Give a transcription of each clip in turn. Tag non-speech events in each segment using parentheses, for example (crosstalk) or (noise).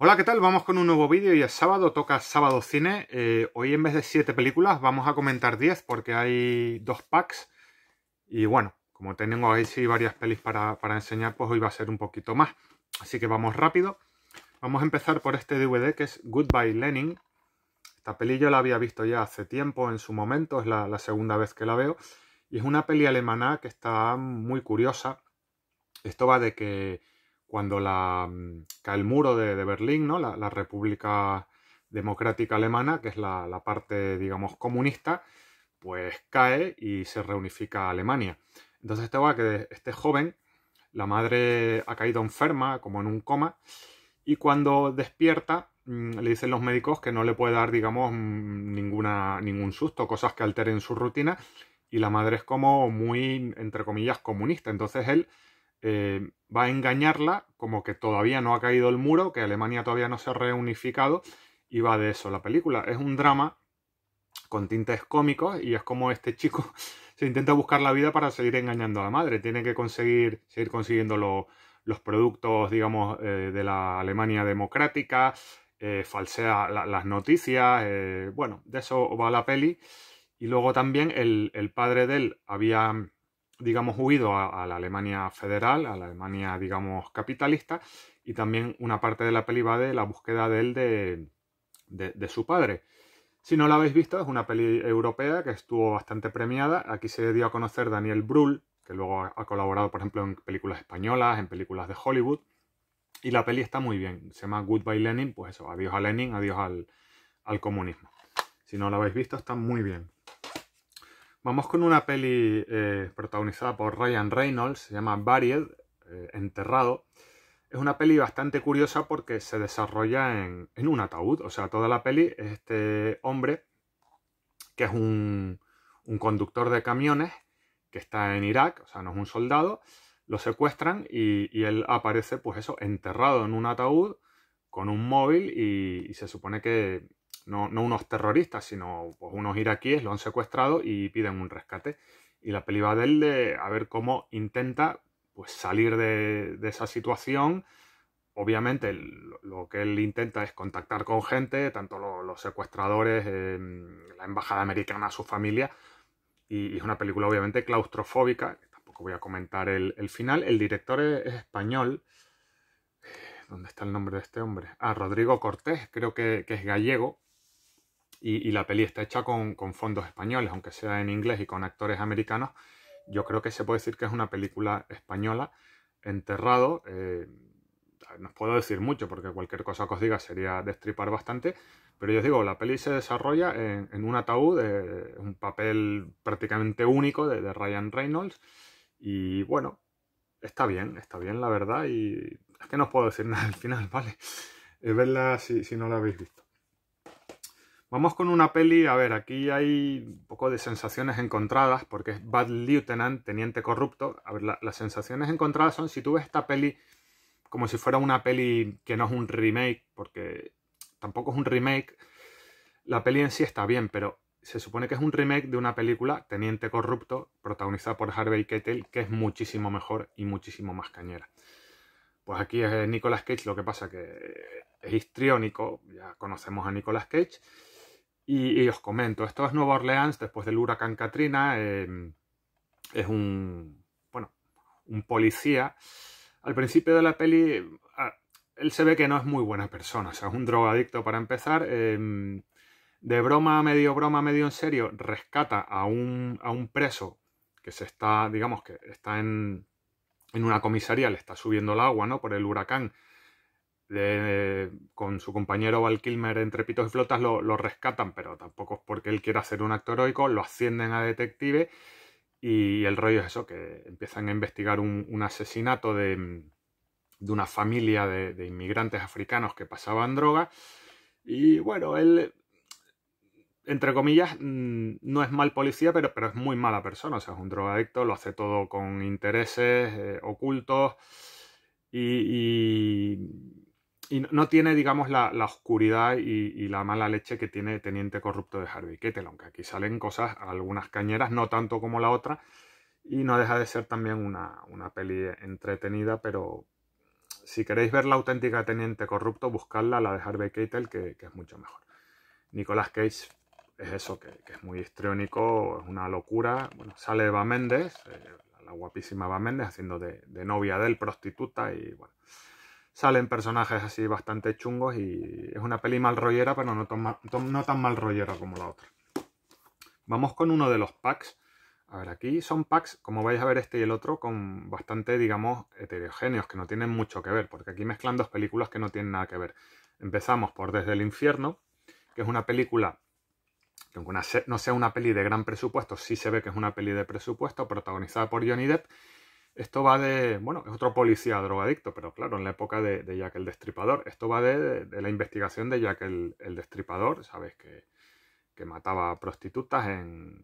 Hola, ¿qué tal? Vamos con un nuevo vídeo y es sábado, toca sábado cine. Eh, hoy en vez de 7 películas vamos a comentar 10 porque hay dos packs y bueno, como tengo ahí sí varias pelis para, enseñar, pues hoy va a ser un poquito más. Así que vamos rápido. Vamos a empezar por este DVD que es Goodbye Lenin. Esta peli yo la había visto ya hace tiempo, en su momento, es la segunda vez que la veo. Y es una peli alemana que está muy curiosa. Esto va de que cuando mm, cae el muro de, Berlín, ¿no? La, República Democrática Alemana, que es la, parte, digamos, comunista, pues cae y se reunifica Alemania. Entonces este, va, que este joven, la madre ha caído enferma, como en un coma, y cuando despierta mm, le dicen los médicos que no le puede dar, digamos, mm, ningún susto, cosas que alteren su rutina, y la madre es como muy, entre comillas, comunista. Entonces él eh, va a engañarla como que todavía no ha caído el muro, que Alemania todavía no se ha reunificado y va de eso la película. Es un drama con tintes cómicos y es como este chico (laughs) se intenta buscar la vida para seguir engañando a la madre. Tiene que conseguir, seguir consiguiendo los productos, digamos, eh, de la Alemania democrática, eh, falsea las noticias, bueno, de eso va la peli. Y luego también el, el padre de él había digamos, huido a, la Alemania federal, a la Alemania, digamos, capitalista, y también una parte de la peli va de la búsqueda de él de, de, su padre. Si no la habéis visto, es una peli europea que estuvo bastante premiada. Aquí se dio a conocer Daniel Brühl, que luego ha colaborado, por ejemplo, en películas españolas, en películas de Hollywood. Y la peli está muy bien. Se llama Goodbye Lenin, pues eso, adiós a Lenin, adiós al, al comunismo. Si no la habéis visto, está muy bien. Vamos con una peli eh, protagonizada por Ryan Reynolds, se llama Buried, eh, Enterrado. Es una peli bastante curiosa porque se desarrolla en, un ataúd, o sea, toda la peli es este hombre que es un, conductor de camiones que está en Irak, o sea, no es un soldado, lo secuestran y, él aparece, pues eso, enterrado en un ataúd con un móvil y se supone que, no, unos terroristas, sino pues, unos iraquíes, lo han secuestrado y piden un rescate. Y la película de él a ver cómo intenta pues, salir de, esa situación. Obviamente lo, que él intenta es contactar con gente, tanto los secuestradores, em, la embajada americana, su familia. Y, es una película obviamente claustrofóbica, tampoco voy a comentar el, final. El director es, español, ¿dónde está el nombre de este hombre? Ah, Rodrigo Cortés, creo que es gallego, y, la peli está hecha con, fondos españoles, aunque sea en inglés y con actores americanos, yo creo que se puede decir que es una película española. Enterrado, eh, No no puedo decir mucho porque cualquier cosa que os diga sería destripar bastante, pero yo os digo, la peli se desarrolla en, un ataúd, un papel prácticamente único de, Ryan Reynolds, y bueno, está bien, está bien la verdad, y es que no os puedo decir nada al final, (laughs) ¿vale? Es eh, verla si, si no la habéis visto. Vamos con una peli, a ver, aquí hay un poco de sensaciones encontradas, porque es Bad Lieutenant, Teniente Corrupto. A ver, las sensaciones encontradas son si tú ves esta peli como si fuera una peli que no es un remake, porque tampoco es un remake, la peli en sí está bien, pero se supone que es un remake de una película, Teniente Corrupto, protagonizada por Harvey Keitel, que es muchísimo mejor y muchísimo más cañera. Pues aquí es eh, Nicolas Cage, lo que pasa que es histriónico, ya conocemos a Nicolas Cage y, os comento, esto es Nueva Orleans después del huracán Katrina. Em, es un, bueno, un policía. Al principio de la peli, él se ve que no es muy buena persona, o sea, es un drogadicto para empezar. Em, de broma, medio broma, medio en serio, rescata a un, a un preso que se está, digamos que está en, en una comisaría, le está subiendo el agua, ¿no? Por el huracán con su compañero Val Kilmer entre pitos y Flotas lo, rescatan, pero tampoco es porque él quiera hacer un acto heroico, lo ascienden a detective y el rollo es eso, que empiezan a investigar un, asesinato de, una familia de, inmigrantes africanos que pasaban droga y bueno, él entre comillas, mm, no es mal policía, pero, pero, es muy mala persona. O sea, es un drogadicto, lo hace todo con intereses eh, ocultos y, y no tiene, digamos, la, la oscuridad y, la mala leche que tiene Teniente Corrupto de Harvey Keitel. aunque aquí salen cosas, algunas cañeras, no tanto como la otra, y no deja de ser también una, una peli entretenida, pero si queréis ver la auténtica Teniente Corrupto, buscadla, la de Harvey Keitel, que, es mucho mejor. Nicolas Cage es eso, que, es muy histriónico, es una locura. Bueno, sale Eva Méndez, eh, la guapísima Eva Méndez, haciendo de, de novia de él, prostituta, y bueno salen personajes así bastante chungos y es una peli mal rollera, pero no tan, mal, rollera como la otra. Vamos con uno de los packs. A ver, aquí son packs, como vais a ver este y el otro, con bastante, digamos, heterogéneos, que no tienen mucho que ver, porque aquí mezclan dos películas que no tienen nada que ver. Empezamos por Desde el Infierno, que es una película que aunque no sea una peli de gran presupuesto, sí se ve que es una peli de presupuesto, protagonizada por Johnny Depp, esto va de, bueno, es otro policía drogadicto, pero claro, en la época de, de Jack el Destripador. Esto va de, la investigación de Jack el, Destripador, ¿sabes? Que, que, mataba prostitutas en,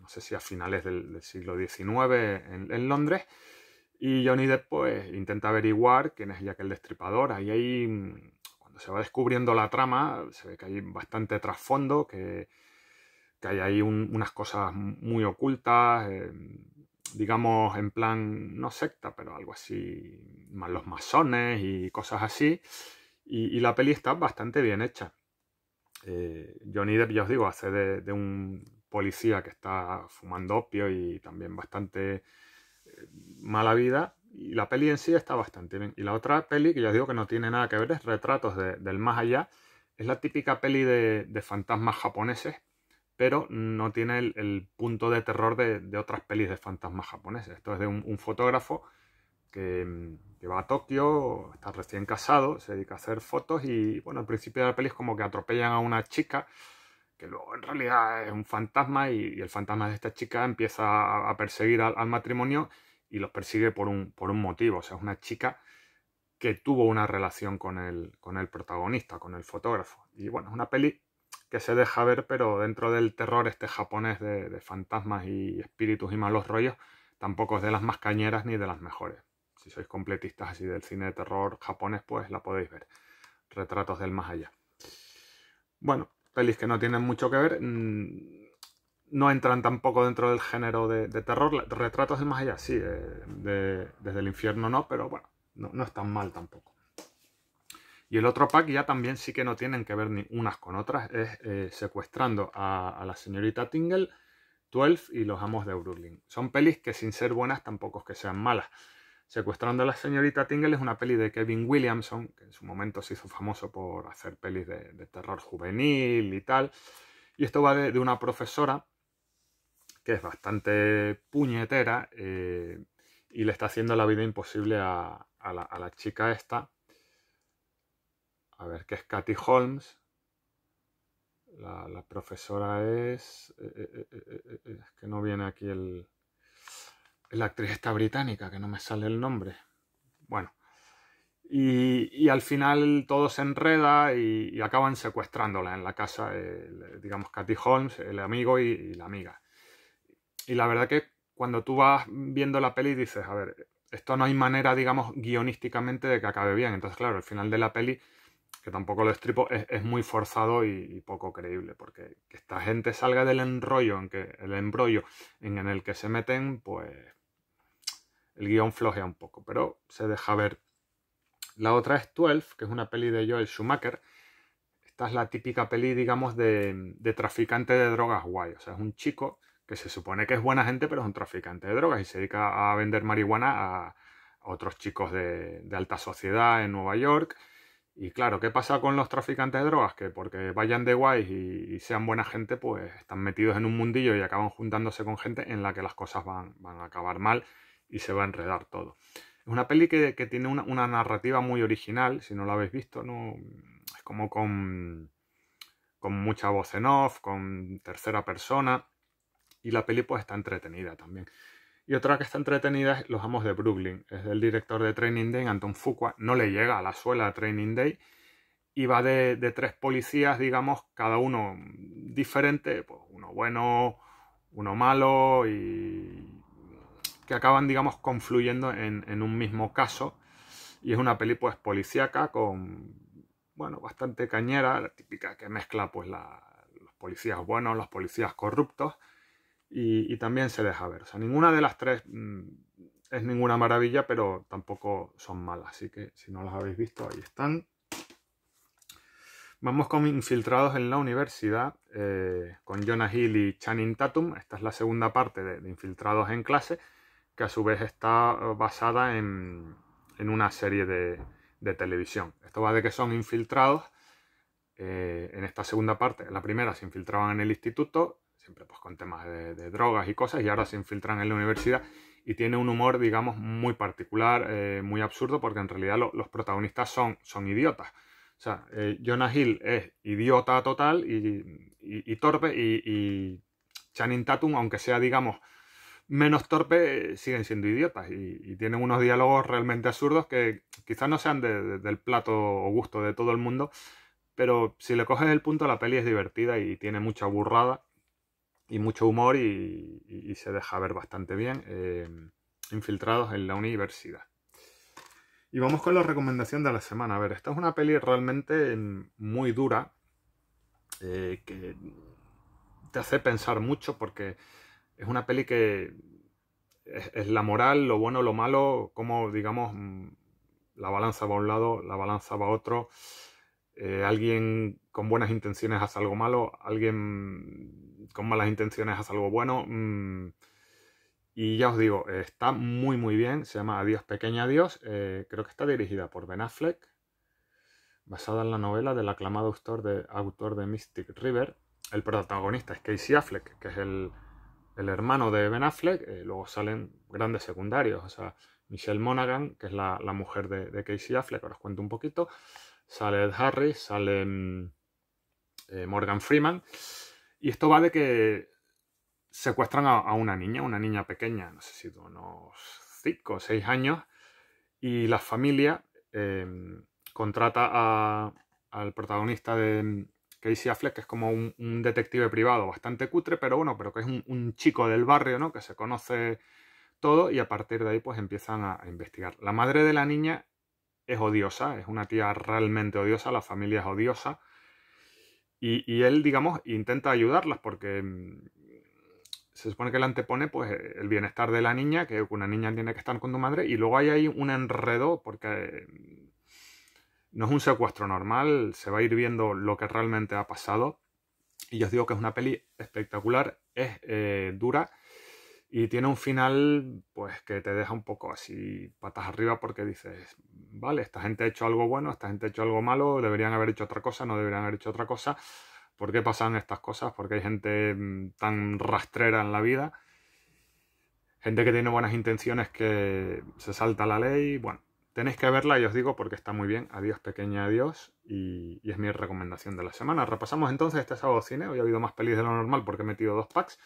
no sé si a finales del, siglo XIX en, Londres. Y Johnny después intenta averiguar quién es Jack el Destripador. Ahí hay, cuando se va descubriendo la trama, se ve que hay bastante trasfondo, que, hay ahí unas cosas muy ocultas. Eh, digamos, en plan, no secta, pero algo así, más los masones y cosas así. Y, la peli está bastante bien hecha. Eh, Johnny Depp, ya os digo, hace de, un policía que está fumando opio y también bastante eh, mala vida. Y la peli en sí está bastante bien. Y la otra peli, que ya os digo que no tiene nada que ver, es Retratos del Más Allá. Es la típica peli de fantasmas japoneses pero no tiene el, punto de terror de, otras pelis de fantasmas japoneses. Esto es de un, fotógrafo mm, que, va a Tokio, está recién casado, se dedica a hacer fotos y, bueno, al principio de la peli es como que atropellan a una chica que luego en realidad es un fantasma y, el fantasma de esta chica empieza a, perseguir al, matrimonio y los persigue por un, por un motivo. O sea, es una chica que tuvo una relación con el, con el protagonista, con el fotógrafo. Y bueno, es una peli se deja ver, pero dentro del terror este japonés de, fantasmas y espíritus y malos rollos, tampoco es de las más cañeras ni de las mejores. Si sois completistas así del cine de terror japonés, pues la podéis ver. Retratos del más allá. Bueno, pelis que no tienen mucho que ver. Mm, no entran tampoco dentro del género de, terror. Retratos del más allá, sí. Eh, de, desde el infierno no, pero bueno, no, no es tan mal tampoco. Y el otro pack ya también sí que no tienen que ver ni unas con otras, es eh, Secuestrando a, la señorita Tingle, 12 y Los Amos de Brooklyn. Son pelis que sin ser buenas tampoco es que sean malas. Secuestrando a la señorita Tingle es una peli de Kevin Williamson, que en su momento se hizo famoso por hacer pelis de, terror juvenil y tal. Y esto va de, una profesora que es bastante puñetera eh, y le está haciendo la vida imposible a la chica esta a ver, ¿qué es Katy Holmes? La, profesora es... Eh, eh, eh, es que no viene aquí el... La actriz está británica, que no me sale el nombre. Bueno. Y, al final todo se enreda y, acaban secuestrándola en la casa, digamos, Katy Holmes, el amigo y, y, la amiga. Y la verdad que cuando tú vas viendo la peli dices, a ver, esto no hay manera, digamos, guionísticamente de que acabe bien. Entonces, claro, al final de la peli que tampoco lo estripo, es, muy forzado y, poco creíble, porque que esta gente salga del enrollo en que, el embrollo en, el que se meten, pues el guión flojea un poco, pero se deja ver. La otra es 12, que es una peli de Joel Schumacher. Esta es la típica peli, digamos, de, traficante de drogas guay. O sea, es un chico que se supone que es buena gente, pero es un traficante de drogas y se dedica a vender marihuana a, otros chicos de, de alta sociedad en Nueva York y claro, ¿qué pasa con los traficantes de drogas? Que porque vayan de guay y, sean buena gente, pues están metidos en un mundillo y acaban juntándose con gente en la que las cosas van, van a acabar mal y se va a enredar todo. Es una peli que, que tiene una, una, narrativa muy original, si no la habéis visto, ¿no? es como con, con mucha voz en off, con tercera persona, y la peli pues está entretenida también. Y otra que está entretenida es Los Amos de Brooklyn. Es del director de Training Day, Anton Fuqua. No le llega a la suela a Training Day. Y va de, tres policías, digamos, cada uno diferente. Pues, uno bueno, uno malo y que acaban, digamos, confluyendo en, un mismo caso. Y es una peli, pues, policíaca con, bueno, bastante cañera, la típica que mezcla, pues, los policías buenos, los policías corruptos y, también se deja ver. O sea, ninguna de las tres mm, es ninguna maravilla, pero tampoco son malas. Así que si no las habéis visto, ahí están. Vamos con Infiltrados en la Universidad, eh, con Jonah Hill y Channing Tatum. Esta es la segunda parte de, Infiltrados en clase, que a su vez está eh, basada en, una serie de, televisión. Esto va de que son infiltrados eh, en esta segunda parte. En la primera se infiltraban en el instituto siempre pues con temas de, drogas y cosas, y ahora se infiltran en la universidad y tiene un humor, digamos, muy particular, eh, muy absurdo, porque en realidad los protagonistas son, son idiotas. O sea, eh, Jonah Hill es idiota total y, torpe, y, Channing Tatum, aunque sea, digamos, menos torpe, eh, siguen siendo idiotas y, tienen unos diálogos realmente absurdos que quizás no sean del plato o gusto de todo el mundo, pero si le coges el punto, la peli es divertida y tiene mucha burrada y mucho humor y, se deja ver bastante bien em, infiltrados en la universidad. Y vamos con la recomendación de la semana. A ver, esta es una peli realmente muy dura eh, que te hace pensar mucho porque es una peli que es, es la moral, lo bueno, lo malo, como digamos mm, la balanza va a un lado, la balanza va a otro. Eh, alguien con buenas intenciones hace algo malo, alguien con malas intenciones hace algo bueno. Mm, y ya os digo, está muy muy bien, se llama Adiós Pequeña Adiós, eh, creo que está dirigida por Ben Affleck, basada en la novela del aclamado autor de, autor de Mystic River. El protagonista es Casey Affleck, que es el, hermano de Ben Affleck, eh, luego salen grandes secundarios, o sea, Michelle Monaghan, que es la, mujer de, de, Casey Affleck, ahora os cuento un poquito, sale Ed Harris, sale mm, eh, Morgan Freeman. Y esto va de que secuestran a, una niña, una niña pequeña, no sé si de unos 5 o 6 años, y la familia em, contrata al protagonista de mm, Casey Affleck, que es como un, detective privado bastante cutre, pero bueno, pero que es un, chico del barrio, ¿no? Que se conoce todo y a partir de ahí pues empiezan a investigar. La madre de la niña es odiosa, es una tía realmente odiosa, la familia es odiosa. Y, él, digamos, intenta ayudarlas porque mm, se supone que él antepone pues, el bienestar de la niña, que una niña tiene que estar con tu madre, y luego hay ahí un enredo porque mm, no es un secuestro normal, se va a ir viendo lo que realmente ha pasado. Y yo os digo que es una peli espectacular, es eh, dura y tiene un final, pues, que te deja un poco así patas arriba porque dices, vale, esta gente ha hecho algo bueno, esta gente ha hecho algo malo, deberían haber hecho otra cosa, no deberían haber hecho otra cosa. ¿Por qué pasan estas cosas? ¿Por qué hay gente mm, tan rastrera en la vida? Gente que tiene buenas intenciones que se salta la ley, bueno. Tenéis que verla y os digo porque está muy bien. Adiós, pequeña, adiós. Y, es mi recomendación de la semana. Repasamos entonces este sábado cine. Hoy ha habido más pelis de lo normal porque he metido dos packs.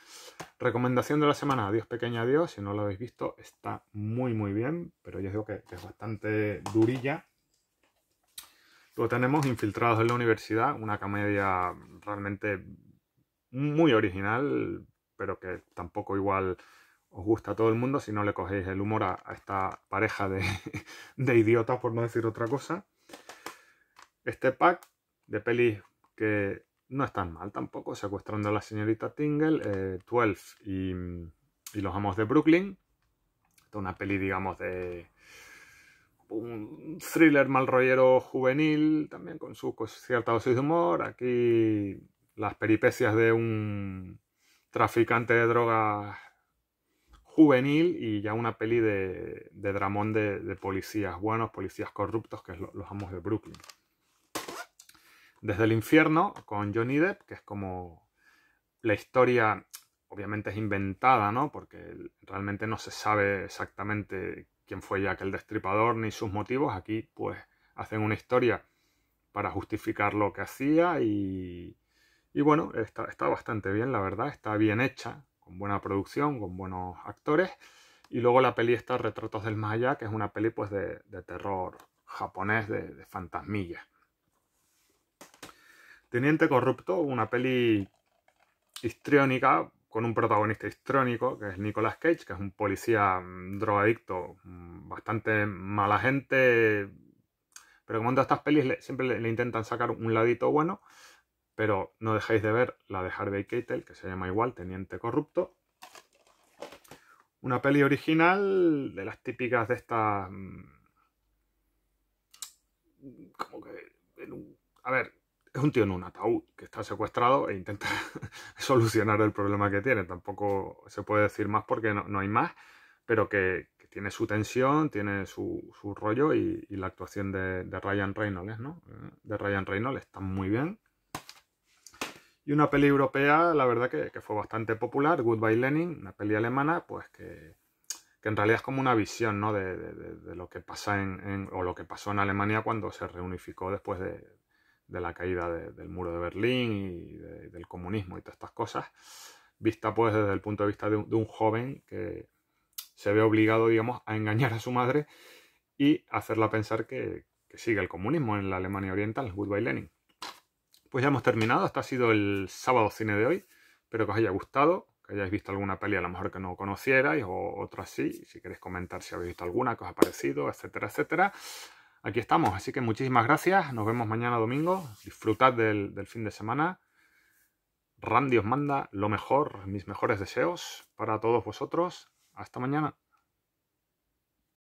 Recomendación de la semana. Adiós, pequeña, adiós. Si no lo habéis visto, está muy, muy bien. Pero yo os digo que, es bastante durilla. Lo tenemos Infiltrados en la Universidad. Una comedia realmente muy original. Pero que tampoco igual os gusta a todo el mundo si no le cogéis el humor a, esta pareja de, (laughs) de, idiotas, por no decir otra cosa. Este pack de pelis que no están mal tampoco, Secuestrando a la señorita Tingle, 12 eh, y, Los Amos de Brooklyn. es una peli, digamos, de un thriller mal rollero juvenil, también con su cierta dosis de humor. Aquí las peripecias de un traficante de drogas juvenil y ya una peli de, dramón de, policías buenos, policías corruptos, que es los amos de Brooklyn. Desde el infierno, con Johnny Depp, que es como la historia, obviamente es inventada, ¿no? Porque realmente no se sabe exactamente quién fue ya el Destripador ni sus motivos. Aquí, pues, hacen una historia para justificar lo que hacía y, y bueno, está, está bastante bien, la verdad, está bien hecha, buena producción, con buenos actores. Y luego la peli está Retratos del maya que es una peli pues de, terror japonés, de, de fantasmillas. Teniente Corrupto, una peli histriónica con un protagonista histrónico, que es Nicolas Cage, que es un policía mm, drogadicto, mm, bastante mala gente, pero como en todas estas pelis siempre le, intentan sacar un ladito bueno. Pero no dejáis de ver la de Harvey Keitel, que se llama igual Teniente Corrupto. Una peli original de las típicas de estas... Mm, como que... A ver, es un tío en un ataúd que está secuestrado e intenta (laughs) solucionar el problema que tiene. Tampoco se puede decir más porque no, hay más, pero que, tiene su tensión, tiene su, rollo y, la actuación de, de Ryan Reynolds, ¿no? Eh, de Ryan Reynolds está muy bien. Y una peli europea, la verdad que, fue bastante popular, Goodbye Lenin, una peli alemana, pues que, en realidad es como una visión ¿no? de, lo que pasa en, o lo que pasó en Alemania cuando se reunificó después de, la caída del muro de Berlín y del comunismo y todas estas cosas, vista pues desde el punto de vista de un, joven que se ve obligado, digamos, a engañar a su madre y hacerla pensar que, que sigue el comunismo en la Alemania Oriental, Goodbye Lenin. Pues ya hemos terminado, este ha sido el sábado cine de hoy. Espero que os haya gustado, que hayáis visto alguna peli a lo mejor que no conocierais o otra así, Si queréis comentar si habéis visto alguna que os ha parecido, etcétera, etcétera. Aquí estamos, así que muchísimas gracias. Nos vemos mañana domingo. Disfrutad del, del fin de semana. Randy os manda lo mejor, mis mejores deseos para todos vosotros. Hasta mañana.